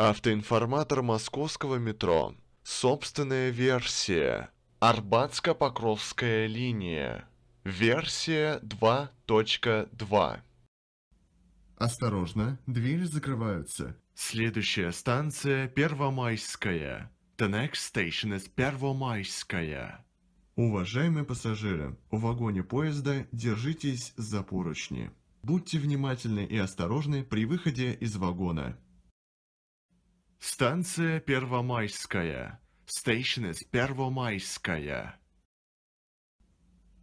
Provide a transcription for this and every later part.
Автоинформатор московского метро. Собственная версия. Арбатско-Покровская линия. Версия 2.2. Осторожно, двери закрываются. Следующая станция Первомайская. The next station is Первомайская. Уважаемые пассажиры, в вагоне поезда держитесь за поручни. Будьте внимательны и осторожны при выходе из вагона. Станция Первомайская. Station is Первомайская.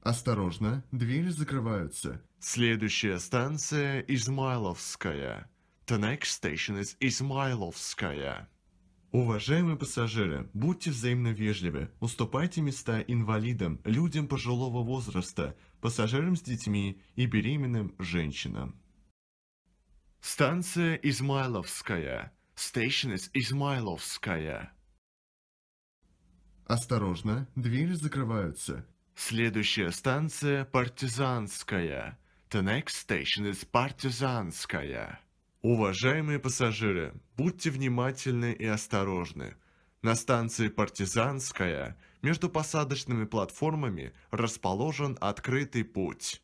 Осторожно, двери закрываются. Следующая станция Измайловская. The next station is Измайловская. Уважаемые пассажиры, будьте взаимно вежливы, уступайте места инвалидам, людям пожилого возраста, пассажирам с детьми и беременным женщинам. Станция Измайловская. Stations Измайловская. Осторожно, двери закрываются. Следующая станция Партизанская. The next station is Партизанская. Уважаемые пассажиры, будьте внимательны и осторожны. На станции Партизанская между посадочными платформами расположен открытый путь.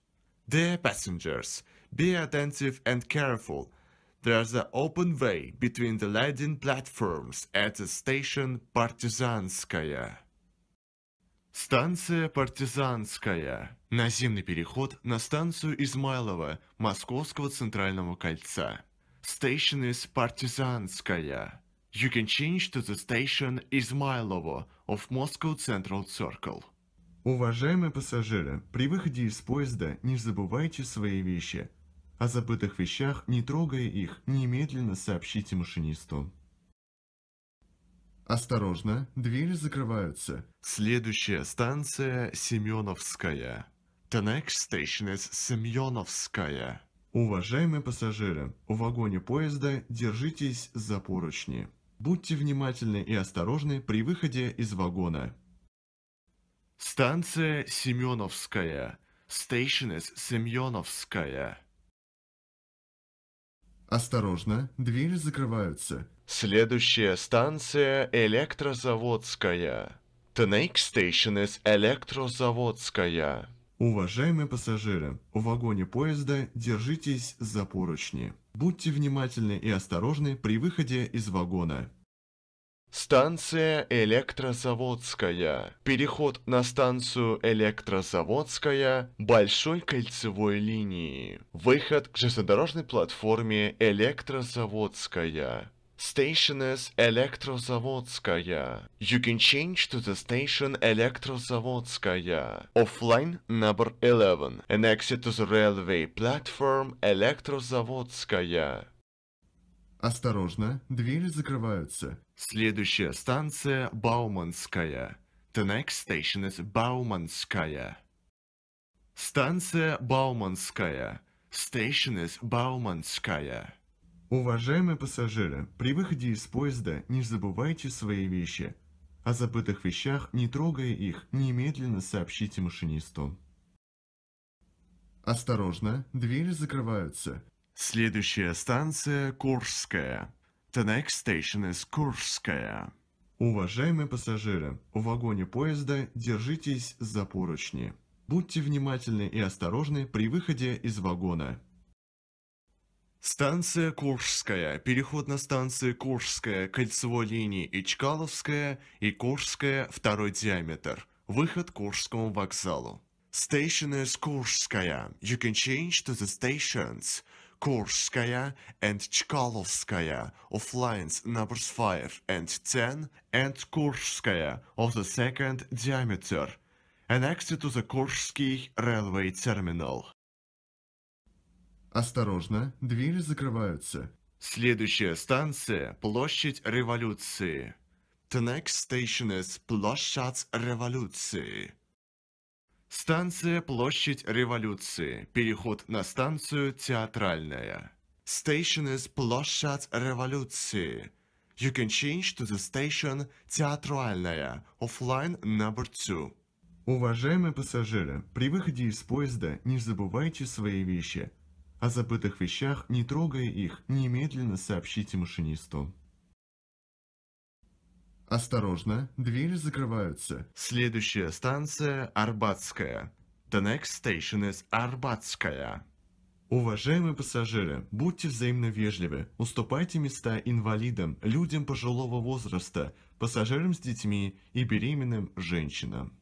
Dear passengers, be attentive and careful – there's an open way between the leading platforms at the station Партизанская. Станция Партизанская. Наземный переход на станцию Измайлова Московского центрального кольца. Station is Партизанская. You can change to the station Измайлово of Moscow Central Circle. Уважаемые пассажиры, при выходе из поезда не забывайте свои вещи – о забытых вещах, не трогая их, немедленно сообщите машинисту. Осторожно, двери закрываются. Следующая станция Семеновская. The next station is Семеновская. Уважаемые пассажиры, в вагоне поезда держитесь за поручни. Будьте внимательны и осторожны при выходе из вагона. Станция Семеновская. Station is Семеновская. Осторожно, двери закрываются. Следующая станция Электрозаводская. The next station is Электрозаводская. Уважаемые пассажиры, в вагоне поезда держитесь за поручни. Будьте внимательны и осторожны при выходе из вагона. Станция Электрозаводская. Переход на станцию Электрозаводская большой кольцевой линии. Выход к железнодорожной платформе Электрозаводская. Station is Электрозаводская. You can change to the station Электрозаводская. Offline number 11. An exit to the railway platform Электрозаводская. Осторожно, двери закрываются. Следующая станция Бауманская. The next station is Бауманская. Станция Бауманская. Station is Бауманская. Уважаемые пассажиры, при выходе из поезда не забывайте свои вещи. О забытых вещах, не трогая их, немедленно сообщите машинисту. Осторожно, двери закрываются. Следующая станция Курская. The next station is Курская. Уважаемые пассажиры, в вагоне поезда держитесь за поручни. Будьте внимательны и осторожны при выходе из вагона. Станция Куршская, переход на станции Куршская, кольцевой линии Ичкаловская и Куршская, второй диаметр. Выход к Куршскому вокзалу. Station is Куршская. You can change to the stations. Kurskaya and Chkalovskaya of lines numbers 5 and 10 and Kurskaya of the second diameter annexed to the Kursky railway terminal. Осторожно, двери закрываются. Следующая станция – Площадь Революции. The next station is Площадь Революции. Станция Площадь Революции. Переход на станцию Театральная. Station is Площадь Революции. You can change to the station Театральная. Offline number two. Уважаемые пассажиры, при выходе из поезда не забывайте свои вещи. О забытых вещах, не трогая их, немедленно сообщите машинисту. Осторожно, двери закрываются. Следующая станция Арбатская. The next station is Арбатская. Уважаемые пассажиры, будьте взаимно вежливы, уступайте места инвалидам, людям пожилого возраста, пассажирам с детьми и беременным женщинам.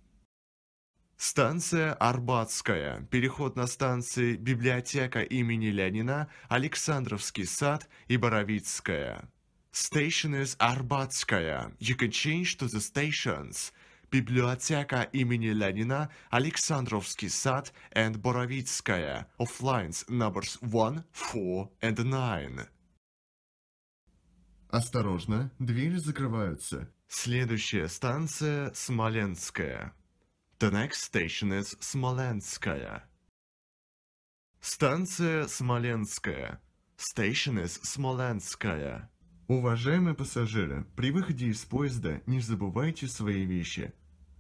Станция Арбатская. Переход на станции Библиотека имени Ленина, Александровский сад и Боровицкая. Station is Арбатская. You can change to the stations. Библиотека имени Ленина, Александровский сад and Боровицкая. Of lines numbers 1, 4 and 9. Осторожно, двери закрываются. Следующая станция Смоленская. The next station is Смоленская. Станция Смоленская. Station is Смоленская. Уважаемые пассажиры, при выходе из поезда не забывайте свои вещи.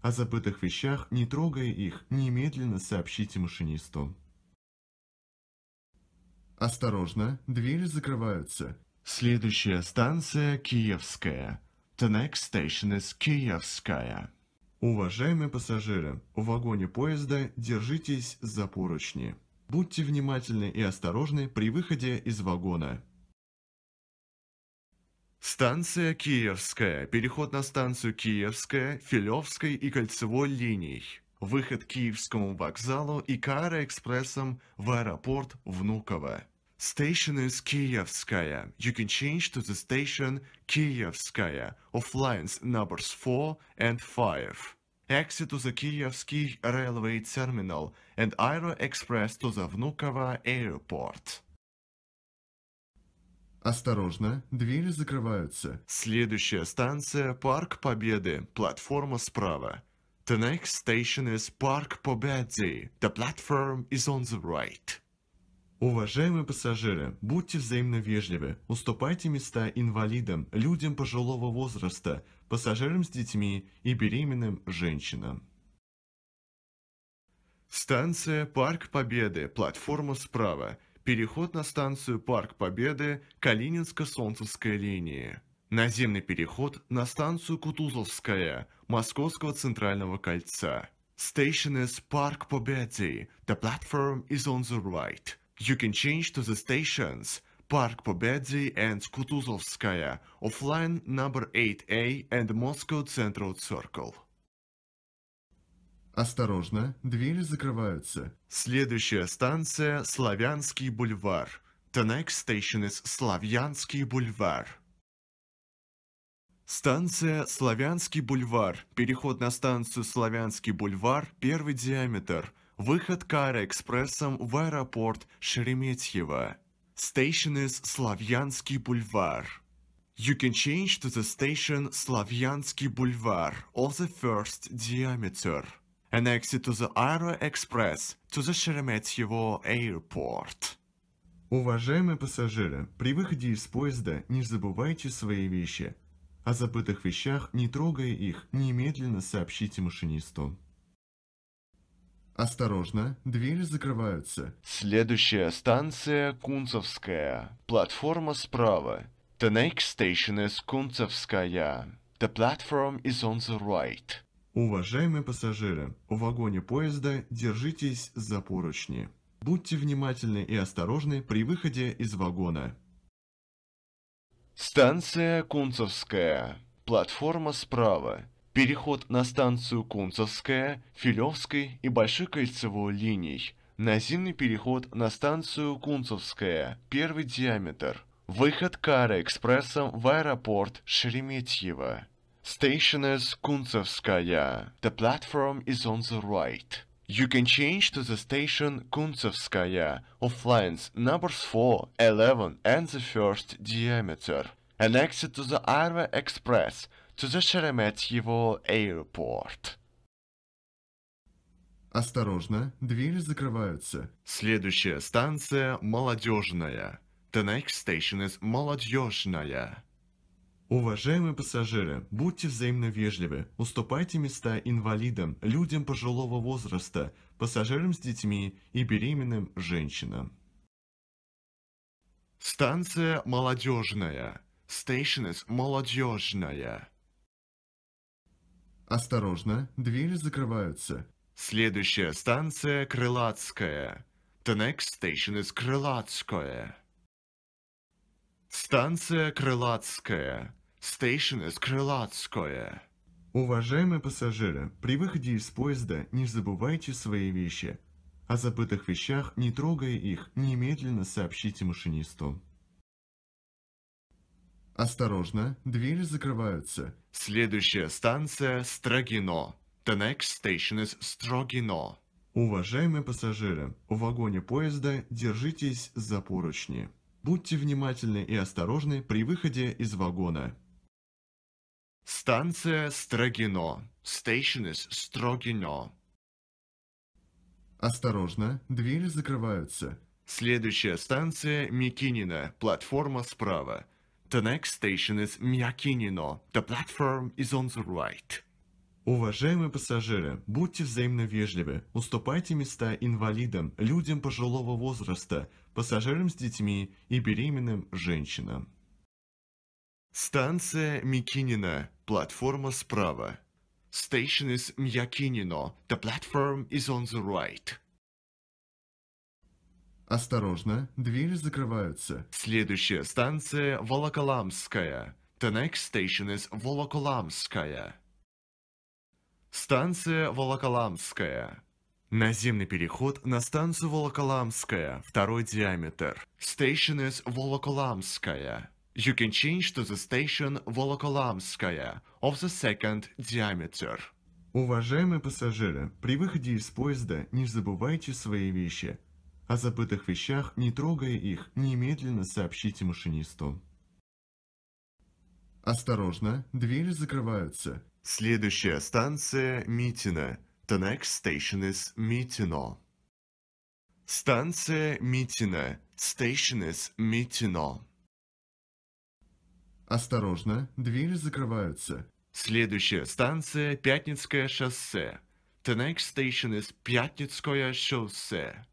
О забытых вещах, не трогая их, немедленно сообщите машинисту. Осторожно, двери закрываются. Следующая станция Киевская. The next station is Киевская. Уважаемые пассажиры, в вагоне поезда держитесь за поручни. Будьте внимательны и осторожны при выходе из вагона. Станция Киевская. Переход на станцию Киевская, Филевской и Кольцевой линий. Выход к Киевскому вокзалу и Кара-экспрессом в аэропорт Внуково. Station is Kievskaya. You can change to the station Kievskaya of lines numbers 4 and 5. Exit to the Kievsky railway terminal and Aero Express to the Vnukovo airport. Осторожно, двери закрываются. Следующая станция – Парк Победы, платформа справа. The next station is Park Pobedy. The platform is on the right. Уважаемые пассажиры, будьте взаимно вежливы, уступайте места инвалидам, людям пожилого возраста, пассажирам с детьми и беременным женщинам. Станция Парк Победы, платформа справа. Переход на станцию Парк Победы Калининско-Солнцевской линии. Наземный переход на станцию Кутузовская Московского центрального кольца. Station is Park Pobedi. The platform is on the right. You can change to the stations Park Pobedi and Kutuzovskaya, offline number 8A and Moscow Central Circle. Осторожно, двери закрываются. Следующая станция – Славянский бульвар. The next station is Славянский бульвар. Станция Славянский бульвар. Переход на станцию Славянский бульвар, первый диаметр. Выход Кара экспрессом в аэропорт Шереметьево. Station is Славянский бульвар. You can change to the station Славянский бульвар or the first diameter an exit to the Aero Express to the Sheremetyevo Airport. Уважаемые пассажиры, при выходе из поезда не забывайте свои вещи. О забытых вещах, не трогая их, немедленно сообщите машинисту. Осторожно, двери закрываются. Следующая станция Кунцевская. Платформа справа. The next station is Kuntsevskaya. The platform is on the right. Уважаемые пассажиры, в вагоне поезда держитесь за поручни. Будьте внимательны и осторожны при выходе из вагона. Станция Кунцевская. Платформа справа. Переход на станцию Кунцевская, Филевской и Большой кольцевой линий. Наземный переход на станцию Кунцевская, первый диаметр. Выход Кара экспрессом в аэропорт Шереметьево. Station is The platform is on the right. You can change to the station Kuntsovskaya of lines numbers 4, 11 and the first diameter and exit to the Arva Express to the Sheremetyevo airport. Осторожно, двери закрываются. Следующая станция Молодежная. The next station is Молодежная. Уважаемые пассажиры, будьте взаимно вежливы, уступайте места инвалидам, людям пожилого возраста, пассажирам с детьми и беременным женщинам. Станция молодежная. Station is молодежная. Осторожно, двери закрываются. Следующая станция Крылатская. The next station is Крылатская. Станция Крылатская. Station Скрылатское. Уважаемые пассажиры, при выходе из поезда не забывайте свои вещи. О забытых вещах, не трогая их, немедленно сообщите машинисту. Осторожно, двери закрываются. Следующая станция Строгино. The next station is Строгино. Уважаемые пассажиры, в вагоне поезда держитесь за поручни. Будьте внимательны и осторожны при выходе из вагона. Станция Строгино. Station is Строгино. Осторожно, двери закрываются. Следующая станция Микинина. Платформа справа. The next station is Мякинино. The platform is on the right. Уважаемые пассажиры, будьте взаимно вежливы, уступайте места инвалидам, людям пожилого возраста, пассажирам с детьми и беременным женщинам. Станция Микинина. Платформа справа. Station is Myakinino. The platform is on the right. Осторожно, двери закрываются. Следующая станция Волоколамская. The next station is Волоколамская. Станция Волоколамская. Наземный переход на станцию Волоколамская, второй диаметр. Station is Волоколамская. You can change to the station Volokolamskaya of the second diameter. Уважаемые пассажиры, при выходе из поезда не забывайте свои вещи. О забытых вещах, не трогая их, немедленно сообщите машинисту. Осторожно, двери закрываются. Следующая станция Митина. The next station is Митино. Станция Митина. Station is Митино. Осторожно, двери закрываются. Следующая станция – Пятницкое шоссе. The next station is Пятницкое шоссе.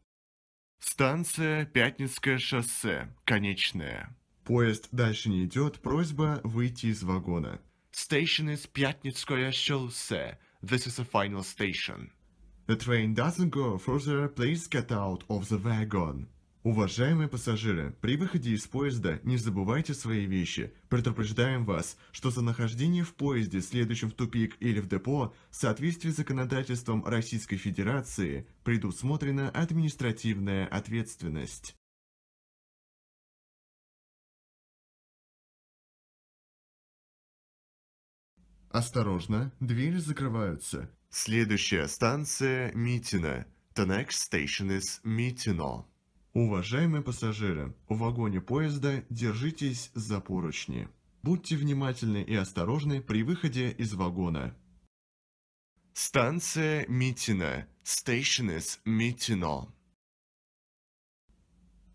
Станция Пятницкое шоссе. Конечная. Поезд дальше не идет, просьба выйти из вагона. Station is Пятницкое шоссе. This is the final station. The train doesn't go further, please get out of the wagon. Уважаемые пассажиры, при выходе из поезда не забывайте свои вещи. Предупреждаем вас, что за нахождение в поезде, следующем в тупик или в депо, в соответствии с законодательством Российской Федерации, предусмотрена административная ответственность. Осторожно, двери закрываются. Следующая станция Митина. The next station is Митино. Уважаемые пассажиры, в вагоне поезда держитесь за поручни. Будьте внимательны и осторожны при выходе из вагона. Станция Митина. is Митино.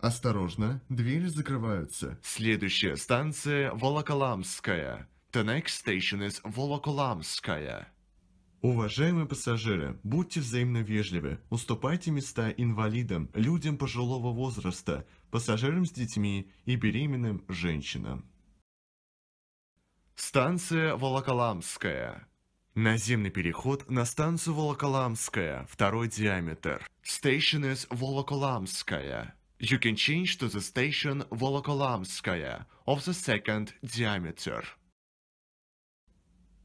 Осторожно, двери закрываются. Следующая станция Волоколамская. The next station is Волоколамская. Уважаемые пассажиры, будьте взаимно вежливы, уступайте места инвалидам, людям пожилого возраста, пассажирам с детьми и беременным женщинам. Станция Волоколамская. Наземный переход на станцию Волоколамская, второй диаметр. Station is Волоколамская. You can change to the station Волоколамская of the second diameter.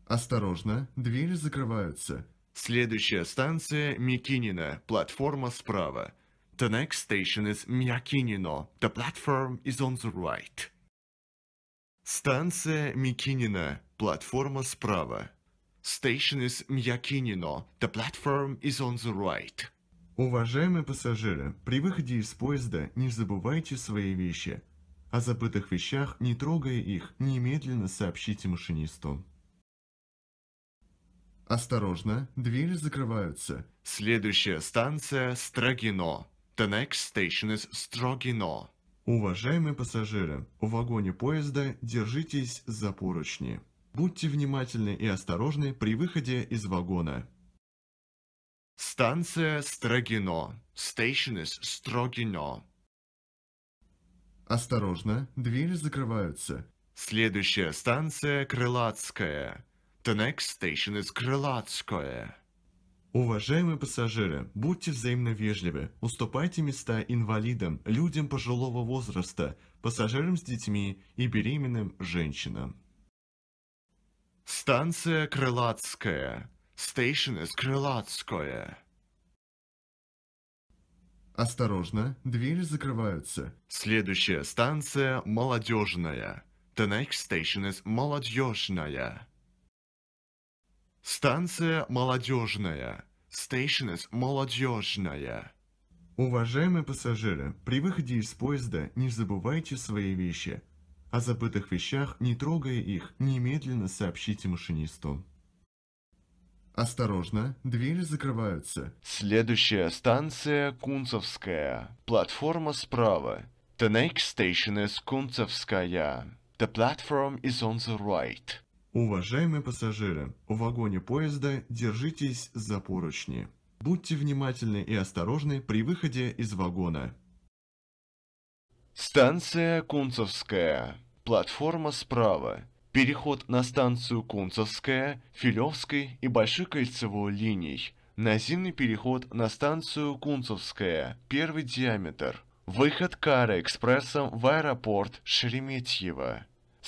Осторожно, двери закрываются. Следующая станция Микинино, платформа справа. The next station is Мякинино, The platform is on the right. Станция Микинино, платформа справа. Station is Мякинино, The platform is on the right. Уважаемые пассажиры, при выходе из поезда не забывайте свои вещи. О забытых вещах, не трогая их, немедленно сообщите машинисту. Осторожно, двери закрываются. Следующая станция Строгино. The next station is Строгино. Уважаемые пассажиры, в вагоне поезда держитесь за поручни. Будьте внимательны и осторожны при выходе из вагона. Станция Строгино. Station is Строгино. Осторожно, двери закрываются. Следующая станция Крылатская. The next station is Крылатское. Уважаемые пассажиры, будьте взаимно вежливы, уступайте места инвалидам, людям пожилого возраста, пассажирам с детьми и беременным женщинам. Станция Крылатская. Station is Крылатское. Осторожно, двери закрываются. Следующая станция Молодежная. The next station is Молодежная. Станция молодежная. Station is молодежная. Уважаемые пассажиры, при выходе из поезда не забывайте свои вещи. О забытых вещах, не трогая их, немедленно сообщите машинисту. Осторожно, двери закрываются. Следующая станция Кунцевская. Платформа справа. The next station is Кунцевская. The platform is on the right. Уважаемые пассажиры, в вагоне поезда держитесь за поручни. Будьте внимательны и осторожны при выходе из вагона. Станция Кунцевская. Платформа справа. Переход на станцию Кунцевская, Филевской и Большой кольцевой линий. Наземный переход на станцию Кунцевская, первый диаметр. Выход Кара экспрессом в аэропорт Шереметьево.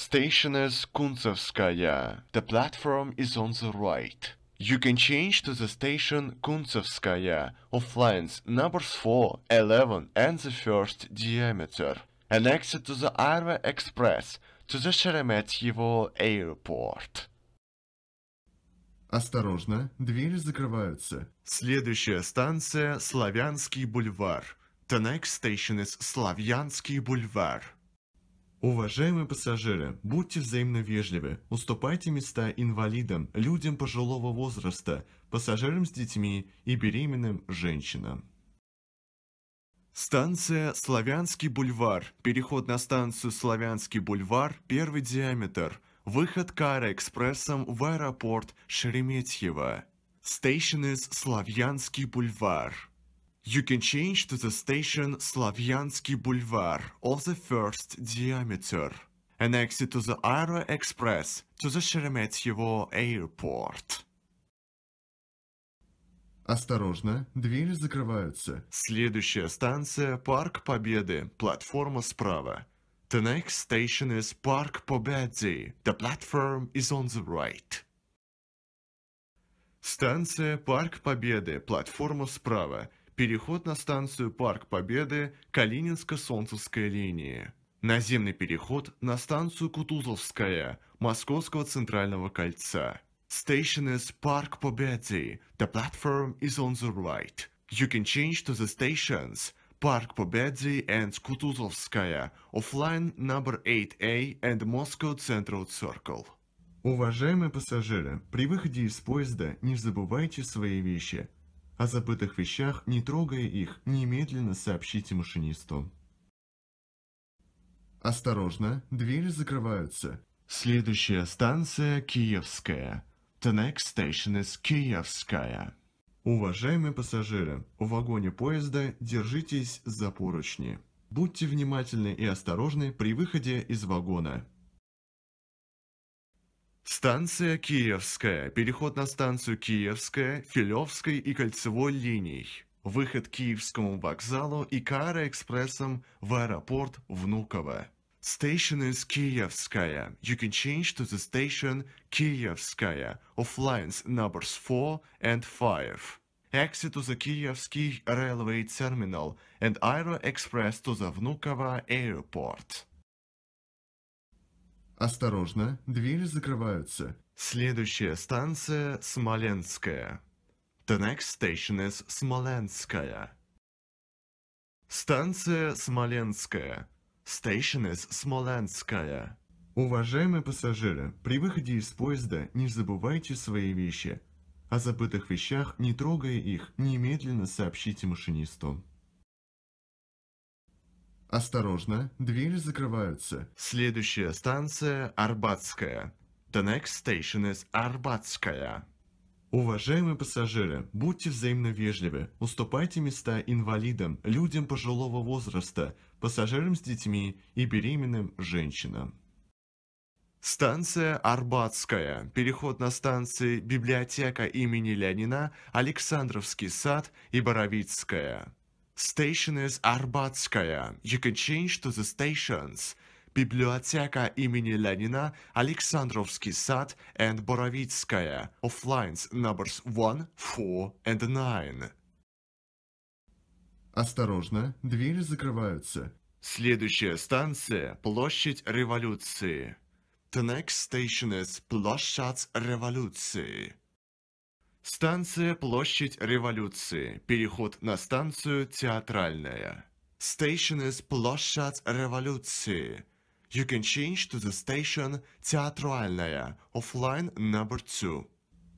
Stationers Kuntsevskaya. The platform is on the right. You can change to the station Kuntsevskaya of lines numbers 4, 11 and the first diameter and exit to the Arva Express to the Sheremetyevo airport. Осторожно, двери закрываются. Следующая станция Славянский бульвар. The next station is Slavyansky Boulevard. Уважаемые пассажиры, будьте взаимно вежливы, уступайте места инвалидам, людям пожилого возраста, пассажирам с детьми и беременным женщинам. Станция Славянский бульвар. Переход на станцию Славянский бульвар, первый диаметр. Выход кара экспрессом в аэропорт Шереметьево. Station is Славянский бульвар. You can change to the station Slavyansky Boulevard of the first diameter and exit to the Aero Express to the Sheremetyevo Airport. Осторожно, двери закрываются. Следующая станция – Парк Победы, платформа справа. The next station is Park Pobedy. The platform is on the right. Станция Парк Победы, платформа справа. Переход на станцию Парк Победы калининско солнцевская линия. Наземный переход на станцию Кутузовская Московского центрального кольца. Station is Park Pobedy. The platform is on the right. You can change to the stations Park Pobedy and Kutuzovskaya of line number 8A and Moscow Central Circle. Уважаемые пассажиры, при выходе из поезда не забывайте свои вещи – о забытых вещах, не трогая их, немедленно сообщите машинисту. Осторожно, двери закрываются. Следующая станция Киевская. The next station is Киевская. Уважаемые пассажиры, в вагоне поезда держитесь за поручни. Будьте внимательны и осторожны при выходе из вагона. Станция Киевская. Переход на станцию Киевская, Филевской и Кольцевой линий. Выход к Киевскому вокзалу и Кара-экспрессом в аэропорт Внуково. Station is Киевская. You can change to the station Киевская of lines numbers 4 and 5. Exit to the Kievsky railway terminal and Aero Express to the Vnukovo airport. Осторожно, двери закрываются. Следующая станция Смоленская. The next station is Смоленская. Станция Смоленская. Station is Смоленская. Уважаемые пассажиры, при выходе из поезда не забывайте свои вещи. О забытых вещах, не трогая их, немедленно сообщите машинисту. Осторожно, двери закрываются. Следующая станция Арбатская. The next station is Арбатская. Уважаемые пассажиры, будьте взаимно вежливы, уступайте места инвалидам, людям пожилого возраста, пассажирам с детьми и беременным женщинам. Станция Арбатская. Переход на станции Библиотека имени Ленина, Александровский сад и Боровицкая. Station is Арбатская. You can change to the stations. Библиотека имени Ленина, Александровский сад and Боровицкая. Of lines numbers 1, 4 and 9. Осторожно, двери закрываются. Следующая станция – Площадь Революции. The next station is Площадь Революции. Станция Площадь Революции. Переход на станцию Театральная. Station is Площадь Революции. You can change to the station Театральная. Offline number two.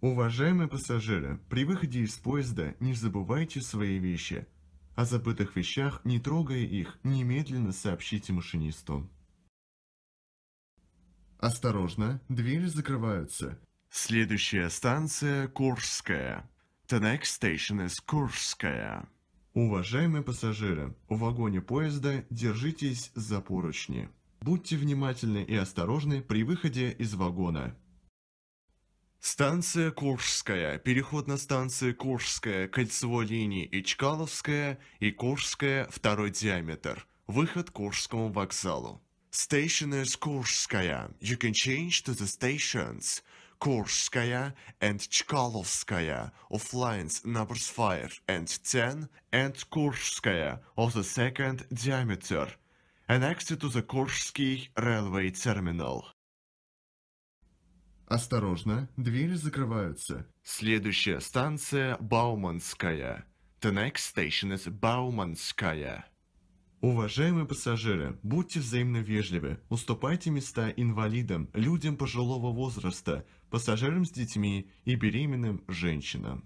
Уважаемые пассажиры, при выходе из поезда не забывайте свои вещи. О забытых вещах, не трогая их, немедленно сообщите машинисту. Осторожно, двери закрываются. Следующая станция Курская. The next station is Курская. Уважаемые пассажиры, в вагоне поезда держитесь за поручни. Будьте внимательны и осторожны при выходе из вагона. Станция Куршская, переход на станции Куршская, кольцевой линии Ичкаловская и Куршская, второй диаметр. Выход к Куршскому вокзалу. Station is Куршская. You can change to the stations. Kurskaya and Чкаловская, of lines numbers 5 and 10 and Kurskaya of the second diameter, annexed to the Kursky railway terminal. Осторожно, двери закрываются. Следующая станция Бауманская. The next station is Бауманская. Уважаемые пассажиры, будьте взаимно вежливы, уступайте места инвалидам, людям пожилого возраста, пассажирам с детьми и беременным женщинам.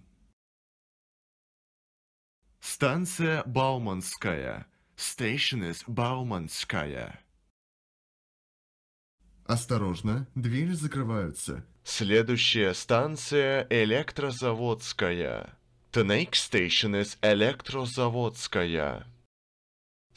Станция Бауманская. Station is Бауманская. Осторожно, двери закрываются. Следующая станция Электрозаводская. The next station is Электрозаводская.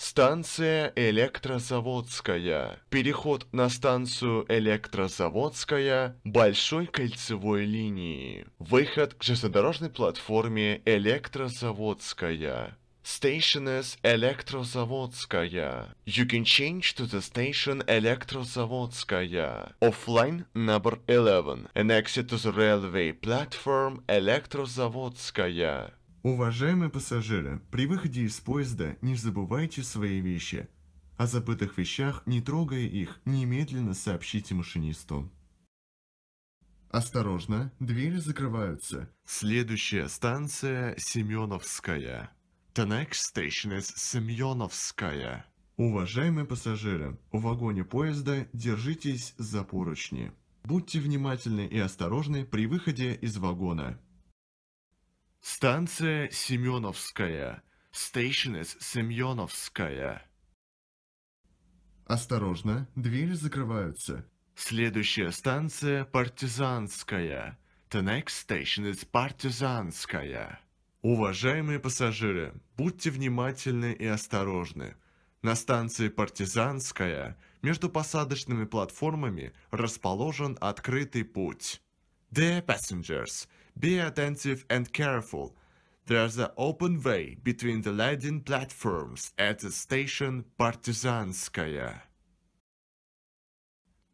Станция Электрозаводская. Переход на станцию Электрозаводская большой кольцевой линии. Выход к железнодорожной платформе Электрозаводская. Station Stationers Электрозаводская. You can change to the station Электрозаводская. Offline number 11. And exit to the railway platform Электрозаводская. Уважаемые пассажиры, при выходе из поезда не забывайте свои вещи. О забытых вещах, не трогая их, немедленно сообщите машинисту. Осторожно, двери закрываются. Следующая станция Семеновская. The next station is Семеновская. Уважаемые пассажиры, в вагоне поезда держитесь за поручни. Будьте внимательны и осторожны при выходе из вагона. Станция Семеновская. Stationers Семеновская. Осторожно, двери закрываются. Следующая станция Партизанская. The next station is Партизанская. Уважаемые пассажиры, будьте внимательны и осторожны. На станции Партизанская между посадочными платформами расположен открытый путь. The passengers, Be attentive and careful. There's an open way between the landing platforms at the station Партизанская.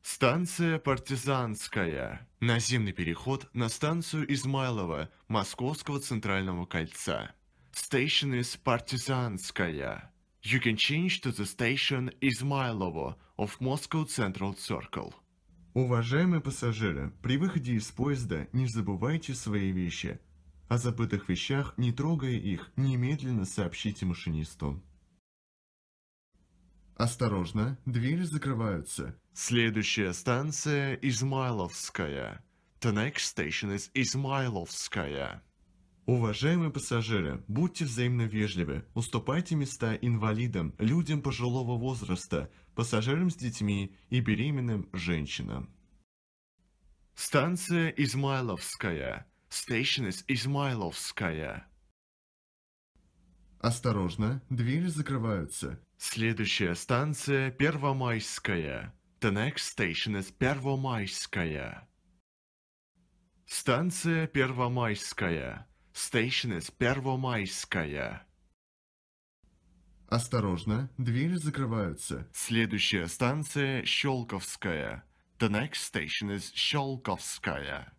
Станция Партизанская. Наземный переход на станцию Измайлова Московского центрального кольца. Station is Партизанская. You can change to the station Измайлово of Moscow Central Circle. Уважаемые пассажиры, при выходе из поезда не забывайте свои вещи. О забытых вещах, не трогая их, немедленно сообщите машинисту. Осторожно, двери закрываются. Следующая станция Измайловская. The next station is Измайловская. Уважаемые пассажиры, будьте взаимно вежливы, уступайте места инвалидам, людям пожилого возраста, пассажирам с детьми и беременным женщинам. Станция Измайловская. Station is Измайловская. Осторожно, двери закрываются. Следующая станция Первомайская. The next station is Первомайская. Станция Первомайская. Stationers Первомайская. Осторожно, двери закрываются. Следующая станция Щелковская. The next station is Щелковская.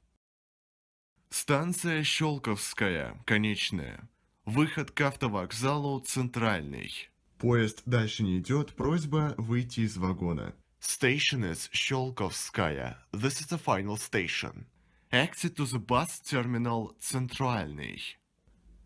Станция Щелковская, конечная. Выход к автовокзалу центральный. Поезд дальше не идет, просьба выйти из вагона. Station is Щелковская. This is the final station. Exit to the bus terminal Центральный.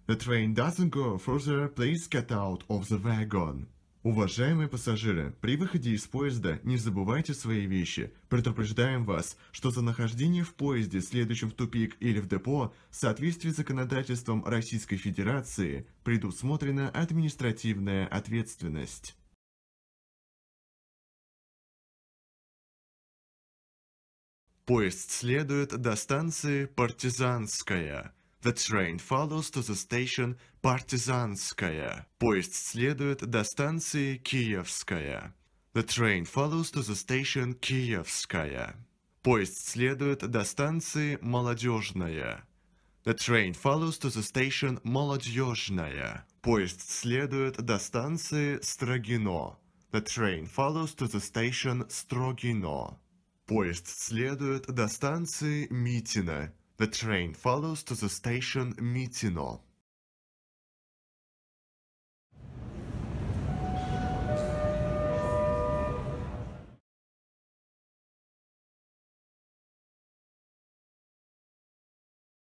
The train doesn't go further, please get out of the wagon. Уважаемые пассажиры, при выходе из поезда не забывайте свои вещи. Предупреждаем вас, что за нахождение в поезде, следующем в тупик или в депо, в соответствии с законодательством Российской Федерации, предусмотрена административная ответственность. Поезд следует до станции Партизанская. The train follows to the station Партизанская. Поезд следует до станции Киевская. The train follows to the station Киевская. Поезд следует до станции Молодежная. The train follows to the station Молодежная. Поезд следует до станции Строгино. The train follows to the station Строгино. Поезд следует до станции Митино. The train follows to the station Mitino.